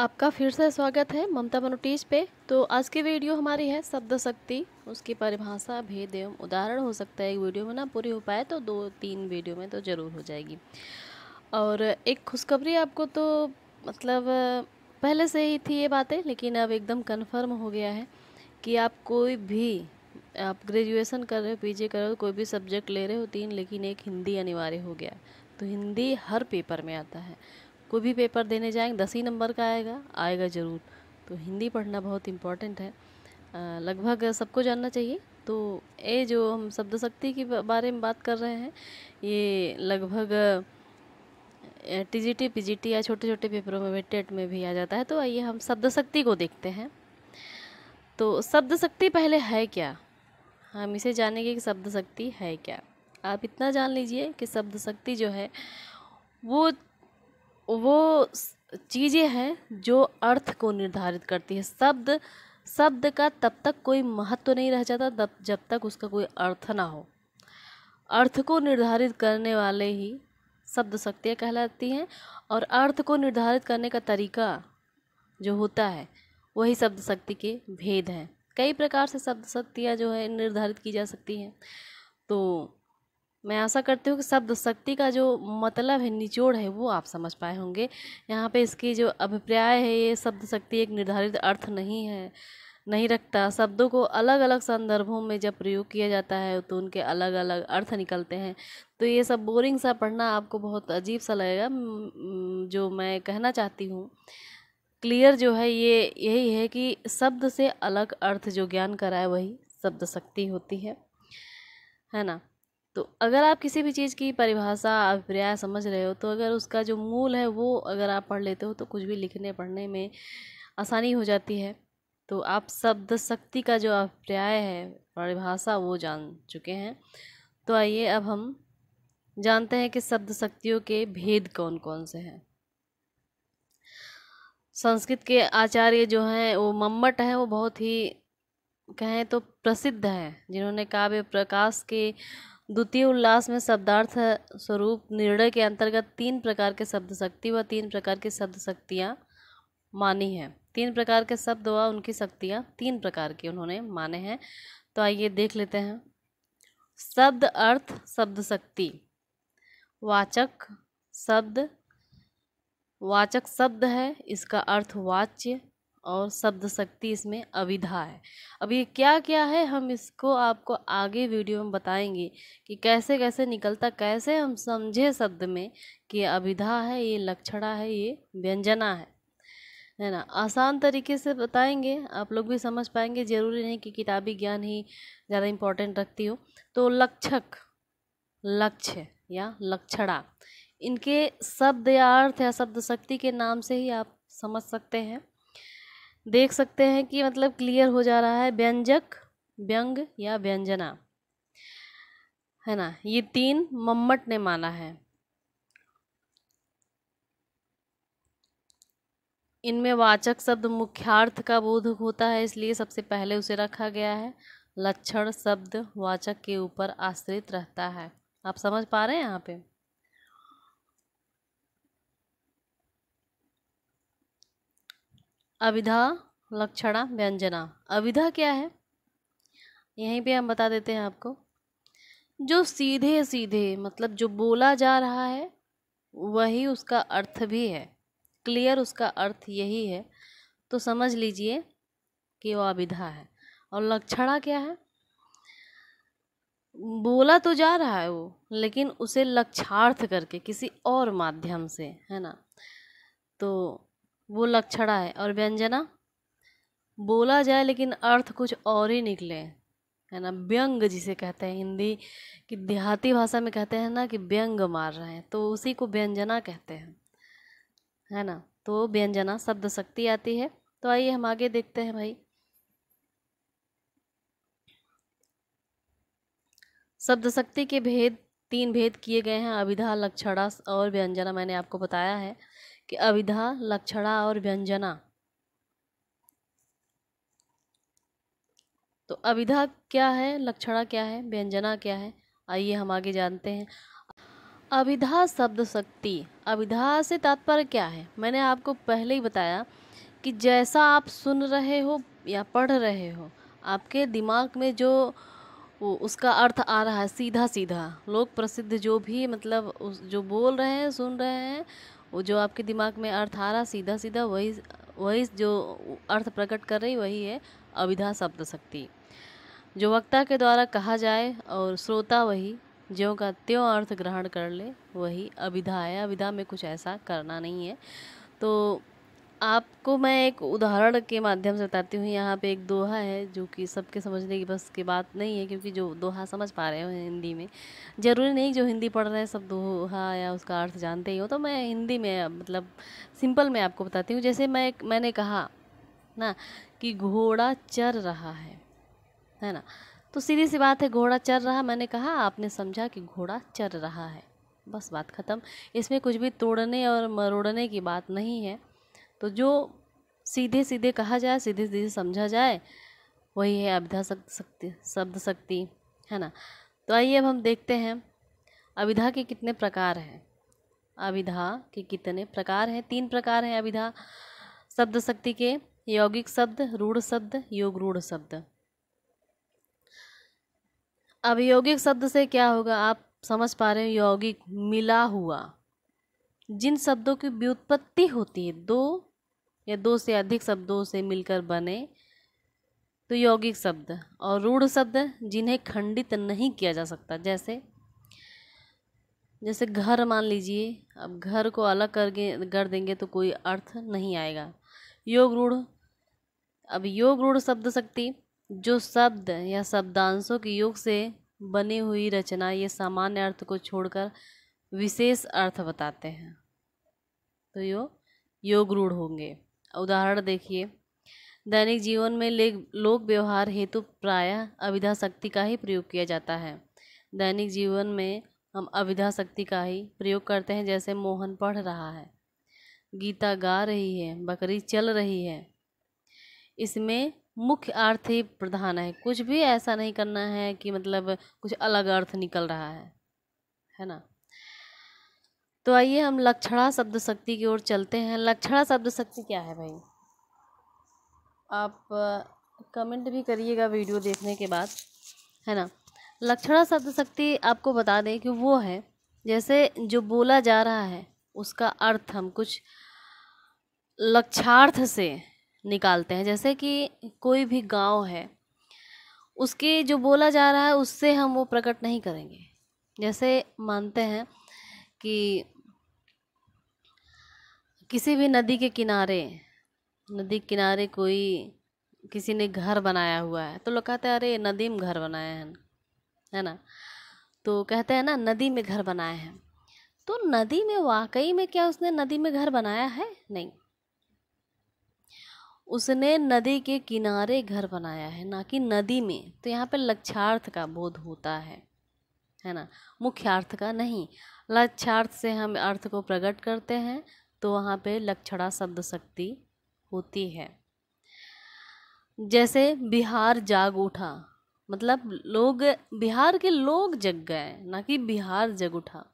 आपका फिर से स्वागत है ममता मनोटीज पे तो आज की वीडियो हमारी है शब्द शक्ति उसकी परिभाषा भेद एवं उदाहरण हो सकता है एक वीडियो में ना पूरी हो पाए तो दो तीन वीडियो में तो ज़रूर हो जाएगी और एक खुशखबरी आपको तो मतलब पहले से ही थी ये बातें लेकिन अब एकदम कन्फर्म हो गया है कि आप कोई भी आप ग्रेजुएसन कर रहे हो पी कर रहे हो कोई भी सब्जेक्ट ले रहे हो तीन लेकिन एक हिंदी अनिवार्य हो गया तो हिंदी हर पेपर में आता है कोई भी पेपर देने जाएंगे दस ही नंबर का आएगा आएगा ज़रूर तो हिंदी पढ़ना बहुत इम्पॉर्टेंट है लगभग सबको जानना चाहिए तो ये जो हम शब्द शक्ति के बारे में बात कर रहे हैं ये लगभग टीजीटी पीजीटी या छोटे छोटे पेपरों में टेट में भी आ जाता है तो आइए हम शब्द शक्ति को देखते हैं तो शब्द शक्ति पहले है क्या हम इसे जानेंगे कि शब्द शक्ति है क्या आप इतना जान लीजिए कि शब्द शक्ति जो है वो वो चीज़ें हैं जो अर्थ को निर्धारित करती है शब्द शब्द का तब तक कोई महत्व नहीं रह जाता तब जब तक उसका कोई अर्थ ना हो अर्थ को निर्धारित करने वाले ही शब्द शक्तियाँ कहलाती हैं और अर्थ को निर्धारित करने का तरीका जो होता है वही शब्द शक्ति के भेद हैं कई प्रकार से शब्द शक्तियाँ जो है निर्धारित की जा सकती हैं तो मैं आशा करती हूँ कि शब्द शक्ति का जो मतलब है निचोड़ है वो आप समझ पाए होंगे यहाँ पे इसकी जो अभिप्राय है ये शब्द शक्ति एक निर्धारित अर्थ नहीं है नहीं रखता शब्दों को अलग अलग संदर्भों में जब प्रयोग किया जाता है तो उनके अलग अलग अर्थ निकलते हैं तो ये सब बोरिंग सा पढ़ना आपको बहुत अजीब सा लगेगा जो मैं कहना चाहती हूँ क्लियर जो है ये यही है कि शब्द से अलग अर्थ जो ज्ञान कराए वही शब्द शक्ति होती है है ना तो अगर आप किसी भी चीज़ की परिभाषा अभिप्राय समझ रहे हो तो अगर उसका जो मूल है वो अगर आप पढ़ लेते हो तो कुछ भी लिखने पढ़ने में आसानी हो जाती है तो आप शब्द शक्ति का जो अभिप्राय है परिभाषा वो जान चुके हैं तो आइए अब हम जानते हैं कि शब्द शक्तियों के भेद कौन कौन से हैं संस्कृत के आचार्य जो हैं वो मम्मट हैं वो बहुत ही कहें तो प्रसिद्ध हैं जिन्होंने काव्य प्रकाश के द्वितीय उल्लास में शब्दार्थ स्वरूप निर्णय के अंतर्गत तीन प्रकार के शब्द शक्ति व तीन प्रकार की शब्द शक्तियाँ मानी हैं तीन प्रकार के शब्द व उनकी शक्तियाँ तीन प्रकार के उन्होंने माने हैं तो आइए देख लेते हैं शब्द अर्थ शब्द शक्ति वाचक शब्द वाचक शब्द है इसका अर्थ वाच्य और शब्द शक्ति इसमें अविधा है अब ये क्या क्या है हम इसको आपको आगे वीडियो में बताएंगे कि कैसे कैसे निकलता कैसे हम समझे शब्द में कि अविधा है ये लक्षणा है ये व्यंजना है है ना आसान तरीके से बताएंगे आप लोग भी समझ पाएंगे ज़रूरी नहीं कि किताबी ज्ञान ही ज़्यादा इम्पोर्टेंट रखती हो तो लक्षक लक्ष्य या लक्षणा इनके शब्द या अर्थ या शब्द शक्ति के नाम से ही आप समझ सकते हैं देख सकते हैं कि मतलब क्लियर हो जा रहा है व्यंजक व्यंग या व्यंजना है ना ये तीन मम्मट ने माना है इनमें वाचक शब्द मुख्यार्थ का बोध होता है इसलिए सबसे पहले उसे रखा गया है लक्षण शब्द वाचक के ऊपर आश्रित रहता है आप समझ पा रहे हैं यहाँ पे अविधा लक्षणा व्यंजना अविधा क्या है यहीं पे हम बता देते हैं आपको जो सीधे सीधे मतलब जो बोला जा रहा है वही उसका अर्थ भी है क्लियर उसका अर्थ यही है तो समझ लीजिए कि वो अविधा है और लक्षणा क्या है बोला तो जा रहा है वो लेकिन उसे लक्षार्थ करके किसी और माध्यम से है ना तो वो लक्षणा है और व्यंजना बोला जाए लेकिन अर्थ कुछ और ही निकले है ना व्यंग जिसे कहते हैं हिंदी की देहाती भाषा में कहते हैं ना कि व्यंग मार रहे हैं तो उसी को व्यंजना कहते हैं है ना तो व्यंजना शब्द शक्ति आती है तो आइए हम आगे देखते हैं भाई शब्द शक्ति के भेद तीन भेद किए गए हैं अभिधा लक्षणा और व्यंजना मैंने आपको बताया है कि अविधा लक्षणा और व्यंजना तो अविधा क्या है लक्षणा क्या है व्यंजना क्या है आइए हम आगे जानते हैं अविधा शब्द शक्ति अविधा से तात्पर्य क्या है मैंने आपको पहले ही बताया कि जैसा आप सुन रहे हो या पढ़ रहे हो आपके दिमाग में जो उसका अर्थ आ रहा है सीधा सीधा लोक प्रसिद्ध जो भी मतलब उस जो बोल रहे हैं सुन रहे हैं वो जो आपके दिमाग में अर्थ आ रहा सीधा सीधा वही वही जो अर्थ प्रकट कर रही वही है अविधा शब्द शक्ति जो वक्ता के द्वारा कहा जाए और श्रोता वही ज्यों का त्यों अर्थ ग्रहण कर ले वही अविधा है अविधा में कुछ ऐसा करना नहीं है तो आपको मैं एक उदाहरण के माध्यम से बताती हूँ यहाँ पे एक दोहा है जो कि सबके समझने की बस की बात नहीं है क्योंकि जो दोहा समझ पा रहे हो हिंदी में ज़रूरी नहीं जो हिंदी पढ़ रहे हैं सब दोहा या उसका अर्थ जानते ही हो तो मैं हिंदी में मतलब सिंपल में आपको बताती हूँ जैसे मैं मैंने कहा ना कि घोड़ा चर रहा है है ना तो सीधी सी बात है घोड़ा चर रहा मैंने कहा आपने समझा कि घोड़ा चर रहा है बस बात ख़त्म इसमें कुछ भी तोड़ने और मरोड़ने की बात नहीं है तो जो सीधे सीधे कहा जाए सीधे सीधे समझा जाए वही है अविधा शक्ति शब्द शक्ति है ना तो आइए अब हम देखते हैं अविधा के कितने प्रकार हैं अविधा के कितने प्रकार हैं तीन प्रकार हैं अविधा शब्द शक्ति के यौगिक शब्द रूढ़ शब्द योग रूढ़ शब्द अभियोगिक शब्द से क्या होगा आप समझ पा रहे हो यौगिक मिला हुआ जिन शब्दों की व्युत्पत्ति होती है दो या दो से अधिक शब्दों से मिलकर बने तो यौगिक शब्द और रूढ़ शब्द जिन्हें खंडित नहीं किया जा सकता जैसे जैसे घर मान लीजिए अब घर को अलग करके कर देंगे तो कोई अर्थ नहीं आएगा योग रूढ़ अब योग रूढ़ शब्द शक्ति जो शब्द या शब्दांशों के योग से बनी हुई रचना ये सामान्य अर्थ को छोड़कर विशेष अर्थ बताते हैं तो यो योग रूढ़ होंगे उदाहरण देखिए दैनिक जीवन में लोक व्यवहार हेतु प्रायः अविधा शक्ति का ही प्रयोग किया जाता है दैनिक जीवन में हम अविधा शक्ति का ही प्रयोग करते हैं जैसे मोहन पढ़ रहा है गीता गा रही है बकरी चल रही है इसमें मुख्य अर्थ ही प्रधान है कुछ भी ऐसा नहीं करना है कि मतलब कुछ अलग अर्थ निकल रहा है है ना तो आइए हम लक्षणा शब्द शक्ति की ओर चलते हैं लक्षणा शब्द शक्ति क्या है भाई आप कमेंट भी करिएगा वीडियो देखने के बाद है ना लक्षणा शब्द शक्ति आपको बता दें कि वो है जैसे जो बोला जा रहा है उसका अर्थ हम कुछ लक्षार्थ से निकालते हैं जैसे कि कोई भी गांव है उसके जो बोला जा रहा है उससे हम वो प्रकट नहीं करेंगे जैसे मानते हैं कि किसी भी नदी के किनारे नदी के किनारे कोई किसी ने घर बनाया हुआ है तो लोग कहते हैं अरे नदी में घर बनाए हैं है ना तो कहते हैं ना नदी में घर बनाए हैं तो नदी में वाकई में क्या उसने नदी में घर बनाया है नहीं उसने नदी के किनारे घर बनाया है ना कि नदी में तो यहाँ पे लक्षार्थ का बोध होता है है ना मुख्यार्थ का नहीं लक्षार्थ से हम अर्थ को प्रकट करते हैं तो वहाँ पे लक्षणा शब्द शक्ति होती है जैसे बिहार जाग उठा मतलब लोग बिहार के लोग जग गए ना कि बिहार जग उठा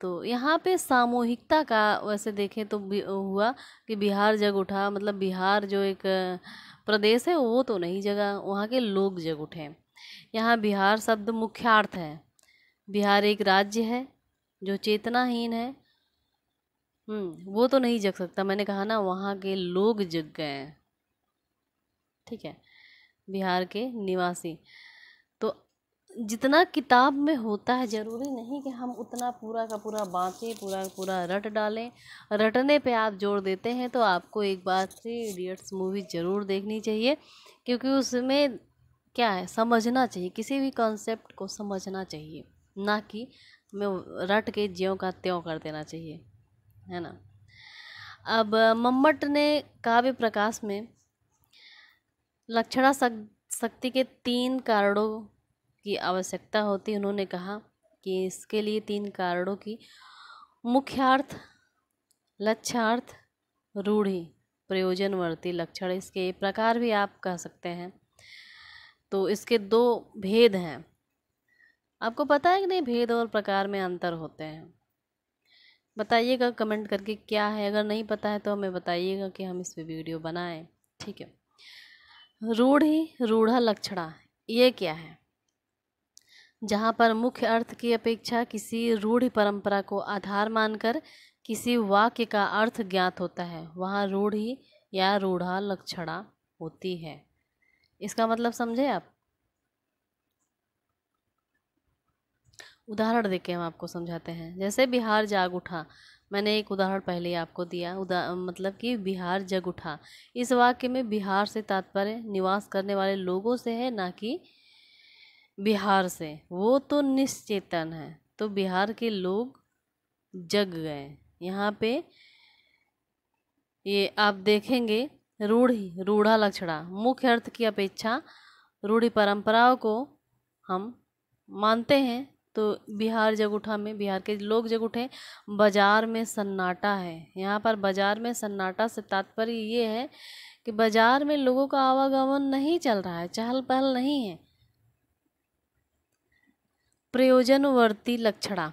तो यहाँ पे सामूहिकता का वैसे देखें तो हुआ कि बिहार जग उठा मतलब बिहार जो एक प्रदेश है वो तो नहीं जगा वहाँ के लोग जग उठे यहाँ बिहार शब्द मुख्यार्थ है बिहार एक राज्य है जो चेतनाहीन है हम्म, वो तो नहीं जग सकता मैंने कहा ना वहाँ के लोग जग गए हैं ठीक है बिहार के निवासी तो जितना किताब में होता है ज़रूरी नहीं कि हम उतना पूरा का पूरा बाँचें पूरा का पूरा रट डालें रटने पे आप जोर देते हैं तो आपको एक बार थ्री इडियट्स मूवी ज़रूर देखनी चाहिए क्योंकि उसमें क्या है समझना चाहिए किसी भी कॉन्सेप्ट को समझना चाहिए ना कि मैं रट के ज्यों का त्यों कर देना चाहिए है ना अब मम्मट ने काव्य प्रकाश में लक्षणा शक्ति के तीन कारणों की आवश्यकता होती उन्होंने कहा कि इसके लिए तीन कारणों की मुख्यार्थ लक्ष्यार्थ रूढ़ी प्रयोजनवर्ती लक्षण इसके प्रकार भी आप कह सकते हैं तो इसके दो भेद हैं आपको पता है कि नहीं भेद और प्रकार में अंतर होते हैं बताइएगा कमेंट करके क्या है अगर नहीं पता है तो हमें बताइएगा कि हम इस पर वीडियो बनाएं ठीक है रूढ़ी रूढ़ा लक्षणा ये क्या है जहाँ पर मुख्य अर्थ की अपेक्षा किसी रूढ़ परंपरा को आधार मानकर किसी वाक्य का अर्थ ज्ञात होता है वहाँ रूढ़ी या रूढ़ा लक्षणा होती है इसका मतलब समझे आप उदाहरण दे हम आपको समझाते हैं जैसे बिहार जाग उठा मैंने एक उदाहरण पहले ही आपको दिया उदा मतलब कि बिहार जग उठा इस वाक्य में बिहार से तात्पर्य निवास करने वाले लोगों से है ना कि बिहार से वो तो निश्चेतन है तो बिहार के लोग जग गए यहाँ पे ये आप देखेंगे रूढ़ी रूढ़ा लक्षणा मुख्य अर्थ की अपेक्षा रूढ़ी परंपराओं को हम मानते हैं तो बिहार जग उठा में बिहार के लोग जग उठे बाज़ार में सन्नाटा है यहाँ पर बाज़ार में सन्नाटा से तात्पर्य ये है कि बाज़ार में लोगों का आवागमन नहीं चल रहा है चहल पहल नहीं है प्रयोजनवर्ती लक्षणा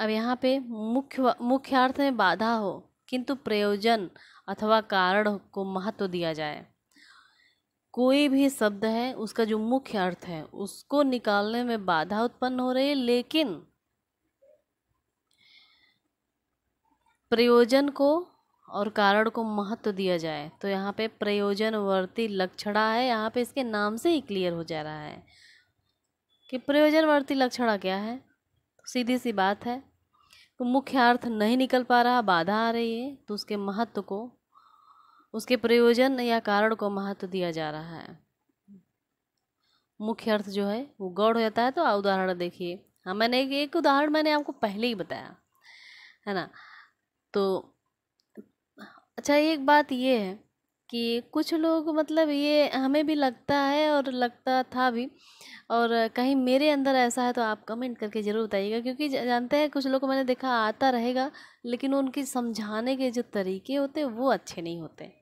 अब यहाँ पे मुख्य मुख्यार्थ में बाधा हो किंतु प्रयोजन अथवा कारण को महत्व दिया जाए कोई भी शब्द है उसका जो मुख्य अर्थ है उसको निकालने में बाधा उत्पन्न हो रही है लेकिन प्रयोजन को और कारण को महत्व दिया जाए तो यहाँ पे प्रयोजनवर्ती लक्षणा है यहाँ पे इसके नाम से ही क्लियर हो जा रहा है कि प्रयोजनवर्ती लक्षणा क्या है सीधी सी बात है तो मुख्य अर्थ नहीं निकल पा रहा बाधा आ रही है तो उसके महत्व को उसके प्रयोजन या कारण को महत्व दिया जा रहा है मुख्य अर्थ जो है वो गौड़ हो जाता है तो उदाहरण देखिए हाँ मैंने एक, एक उदाहरण मैंने आपको पहले ही बताया है ना तो अच्छा एक बात ये है कि कुछ लोग मतलब ये हमें भी लगता है और लगता था भी और कहीं मेरे अंदर ऐसा है तो आप कमेंट करके ज़रूर बताइएगा क्योंकि जानते हैं कुछ लोग को मैंने देखा आता रहेगा लेकिन उनकी समझाने के जो तरीके होते वो अच्छे नहीं होते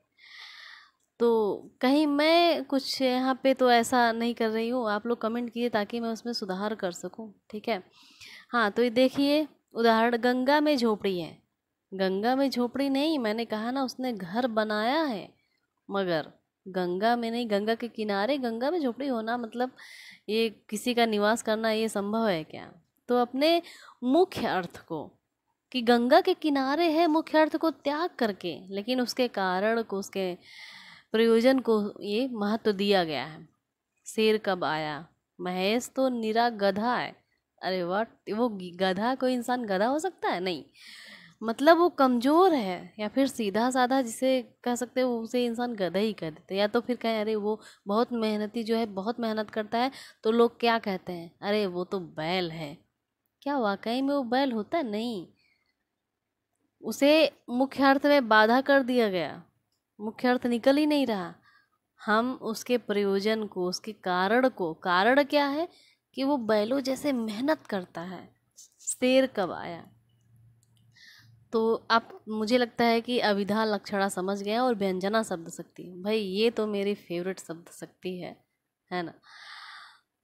तो कहीं मैं कुछ यहाँ पे तो ऐसा नहीं कर रही हूँ आप लोग कमेंट किए ताकि मैं उसमें सुधार कर सकूँ ठीक है हाँ तो ये देखिए उदाहरण गंगा में झोपड़ी है गंगा में झोपड़ी नहीं मैंने कहा ना उसने घर बनाया है मगर गंगा में नहीं गंगा के किनारे गंगा में झोपड़ी होना मतलब ये किसी का निवास करना ये संभव है क्या तो अपने मुख्य अर्थ को कि गंगा के किनारे है मुख्य अर्थ को त्याग करके लेकिन उसके कारण को उसके प्रयोजन को ये महत्व दिया गया है शेर कब आया महेश तो निरा गधा है अरे वट वो गधा कोई इंसान गधा हो सकता है नहीं मतलब वो कमज़ोर है या फिर सीधा साधा जिसे कह सकते हैं उसे इंसान गधा ही कह देते या तो फिर कहें अरे वो बहुत मेहनती जो है बहुत मेहनत करता है तो लोग क्या कहते हैं अरे वो तो बैल है क्या वाकई में वो बैल होता है नहीं उसे मुख्य अर्थ में बाधा कर दिया गया मुख्य अर्थ निकल ही नहीं रहा हम उसके प्रयोजन को उसके कारण को कारण क्या है कि वो बैलों जैसे मेहनत करता है शेर कब आया तो आप मुझे लगता है कि अविधा लक्षणा समझ गए और व्यंजना शब्द शक्ति भाई ये तो मेरी फेवरेट शब्द शक्ति है है ना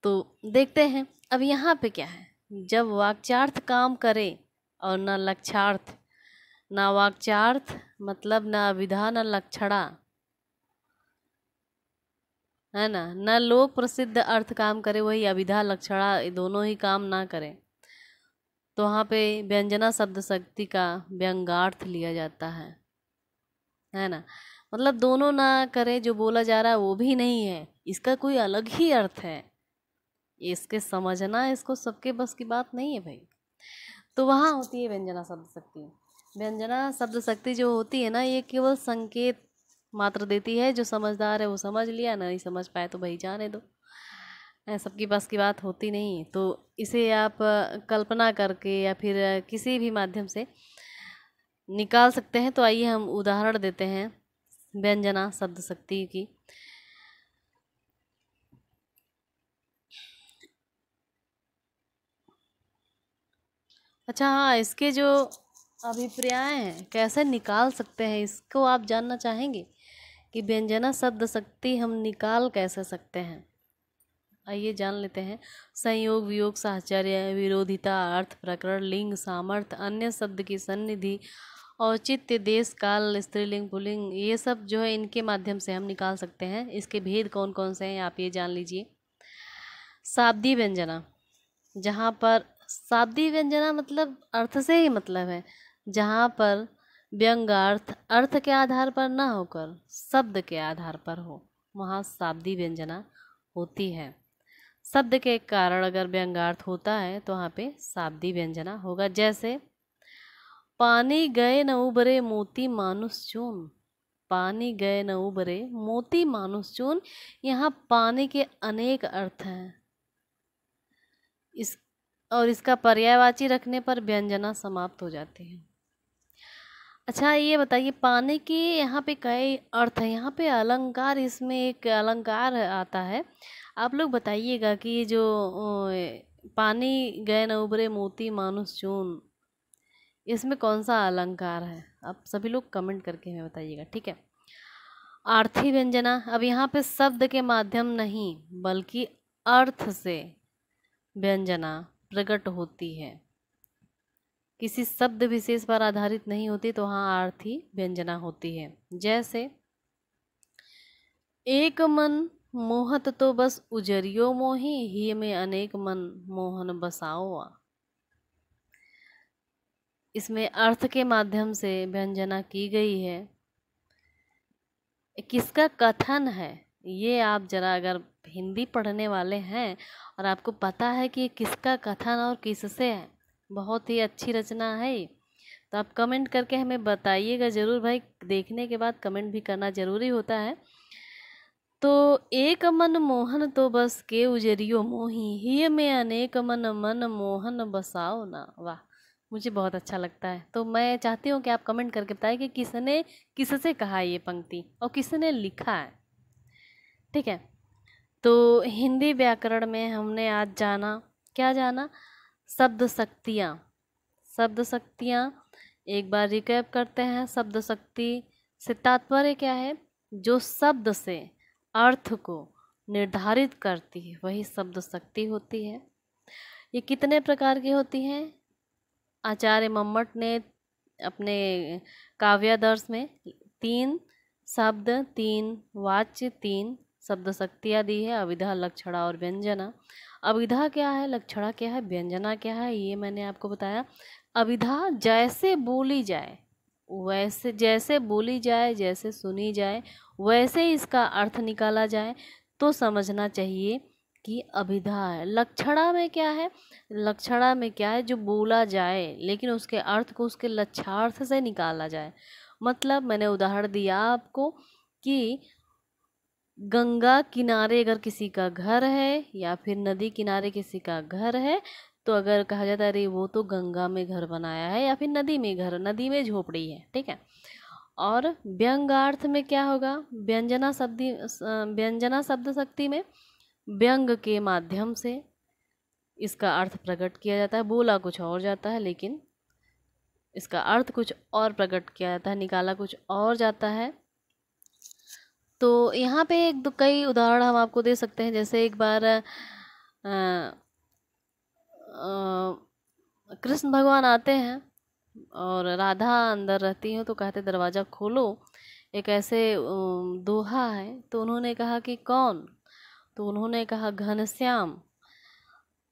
तो देखते हैं अब यहाँ पे क्या है जब वाक्यार्थ काम करे और न लक्षार्थ ना वाक्यार्थ मतलब ना अभिधा न लक्षणा है ना न लोक प्रसिद्ध अर्थ काम करे वही अभिधा लक्षणा दोनों ही काम ना करें तो वहाँ पे व्यंजना शब्द शक्ति का व्यंगार्थ लिया जाता है है ना मतलब दोनों ना करें जो बोला जा रहा है वो भी नहीं है इसका कोई अलग ही अर्थ है इसके समझना इसको सबके बस की बात नहीं है भाई तो वहाँ होती है व्यंजना शब्द शक्ति व्यंजना शब्द शक्ति जो होती है ना ये केवल संकेत मात्र देती है जो समझदार है वो समझ लिया नहीं समझ पाए तो भाई जाने दो सबकी बस की बात होती नहीं तो इसे आप कल्पना करके या फिर किसी भी माध्यम से निकाल सकते हैं तो आइए हम उदाहरण देते हैं व्यंजना शब्द शक्ति की अच्छा हाँ इसके जो अभिप्राय हैं कैसे निकाल सकते हैं इसको आप जानना चाहेंगे कि व्यंजना शब्द शक्ति हम निकाल कैसे सकते हैं आइए जान लेते हैं संयोग वियोग साहचर्य विरोधिता अर्थ प्रकरण लिंग सामर्थ्य अन्य शब्द की सन्निधि औचित्य देश काल स्त्रीलिंग पुलिंग ये सब जो है इनके माध्यम से हम निकाल सकते हैं इसके भेद कौन कौन से हैं आप ये जान लीजिए शाब्दी व्यंजना जहाँ पर शाब्दी व्यंजना मतलब अर्थ से ही मतलब है जहाँ पर व्यंगार्थ अर्थ के आधार पर न होकर शब्द के आधार पर हो वहाँ शाब्दी व्यंजना होती है शब्द के कारण अगर व्यंगार्थ होता है तो वहाँ पे शाब्दी व्यंजना होगा जैसे पानी गए न उबरे मोती मानुस चून पानी गए न उबरे मोती मानुस चून यहाँ पानी के अनेक अर्थ हैं इस और इसका पर्यायवाची रखने पर व्यंजना समाप्त हो जाती है अच्छा ये बताइए पाने के यहाँ पे कई अर्थ है यहाँ पे अलंकार इसमें एक अलंकार आता है आप लोग बताइएगा कि जो पानी गए न उबरे मोती मानुस चून इसमें कौन सा अलंकार है आप सभी लोग कमेंट करके हमें बताइएगा ठीक है आर्थी व्यंजना अब यहाँ पे शब्द के माध्यम नहीं बल्कि अर्थ से व्यंजना प्रकट होती है किसी शब्द विशेष पर आधारित नहीं होती तो वहाँ आर्थी व्यंजना होती है जैसे एक मन मोहत तो बस उजरियो मोही ही में अनेक मन मोहन बसाओ इसमें अर्थ के माध्यम से व्यंजना की गई है किसका कथन है ये आप जरा अगर हिंदी पढ़ने वाले हैं और आपको पता है कि किसका कथन और किससे है बहुत ही अच्छी रचना है तो आप कमेंट करके हमें बताइएगा ज़रूर भाई देखने के बाद कमेंट भी करना ज़रूरी होता है तो एक मन मोहन तो बस के उजरियो मोही ही में अनेक मन मन मोहन बसाओ ना वाह मुझे बहुत अच्छा लगता है तो मैं चाहती हूँ कि आप कमेंट करके बताएं कि किसने किससे कहा ये पंक्ति और किसने लिखा है ठीक है तो हिंदी व्याकरण में हमने आज जाना क्या जाना शब्द शक्तियाँ शब्द शक्तियाँ एक बार रिकैप करते हैं शब्द शक्ति से तात्पर्य क्या है जो शब्द से अर्थ को निर्धारित करती है वही शब्द शक्ति होती है ये कितने प्रकार की होती हैं आचार्य मम्मट ने अपने काव्यादर्श में तीन शब्द तीन वाच्य तीन शब्द शक्तियाँ दी है अविधा लक्षणा और व्यंजना अविधा क्या है लक्षणा क्या है व्यंजना क्या है ये मैंने आपको बताया अविधा जैसे बोली जाए वैसे जैसे बोली जाए जैसे सुनी जाए वैसे इसका अर्थ निकाला जाए तो समझना चाहिए कि अभिधा है लक्षणा में क्या है लक्षणा में क्या है जो बोला जाए लेकिन उसके अर्थ को उसके लक्षार्थ से निकाला जाए मतलब मैंने उदाहरण दिया आपको कि गंगा किनारे अगर किसी का घर है या फिर नदी किनारे किसी का घर है तो अगर कहा जाता है अरे वो तो गंगा में घर बनाया है या फिर नदी में घर नदी में झोपड़ी है ठीक है और व्यंगार्थ में क्या होगा व्यंजना शब्द व्यंजना शब्द शक्ति में व्यंग के माध्यम से इसका अर्थ प्रकट किया जाता है बोला कुछ और जाता है लेकिन इसका अर्थ कुछ और प्रकट किया जाता है निकाला कुछ और जाता है तो यहाँ पे एक दो कई उदाहरण हम आपको दे सकते हैं जैसे एक बार कृष्ण भगवान आते हैं और राधा अंदर रहती हैं तो कहते दरवाज़ा खोलो एक ऐसे दोहा है तो उन्होंने कहा कि कौन तो उन्होंने कहा घनश्याम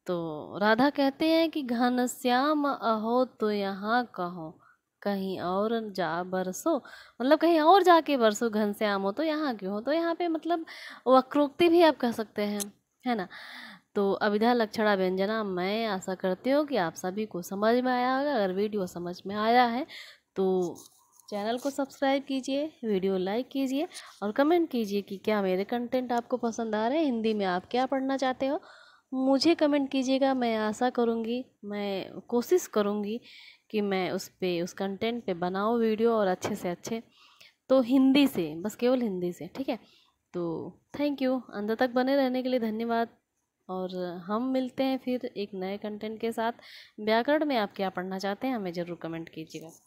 तो राधा कहते हैं कि घनश्याम अहो तो यहाँ कहो कहीं और जा बरसो मतलब कहीं और जाके बरसो आम हो तो यहाँ क्यों हो तो यहाँ पे मतलब वक्रोक्ति भी आप कह सकते हैं है ना तो अविधा लक्षणा व्यंजना मैं आशा करती हूँ कि आप सभी को समझ में आया होगा अगर वीडियो समझ में आया है तो चैनल को सब्सक्राइब कीजिए वीडियो लाइक कीजिए और कमेंट कीजिए कि क्या मेरे कंटेंट आपको पसंद आ रहे हैं हिंदी में आप क्या पढ़ना चाहते हो मुझे कमेंट कीजिएगा मैं आशा करूँगी मैं कोशिश करूँगी कि मैं उस पर उस कंटेंट पे बनाऊँ वीडियो और अच्छे से अच्छे तो हिंदी से बस केवल हिंदी से ठीक है तो थैंक यू अंदर तक बने रहने के लिए धन्यवाद और हम मिलते हैं फिर एक नए कंटेंट के साथ व्याकरण में आप क्या पढ़ना चाहते हैं हमें ज़रूर कमेंट कीजिएगा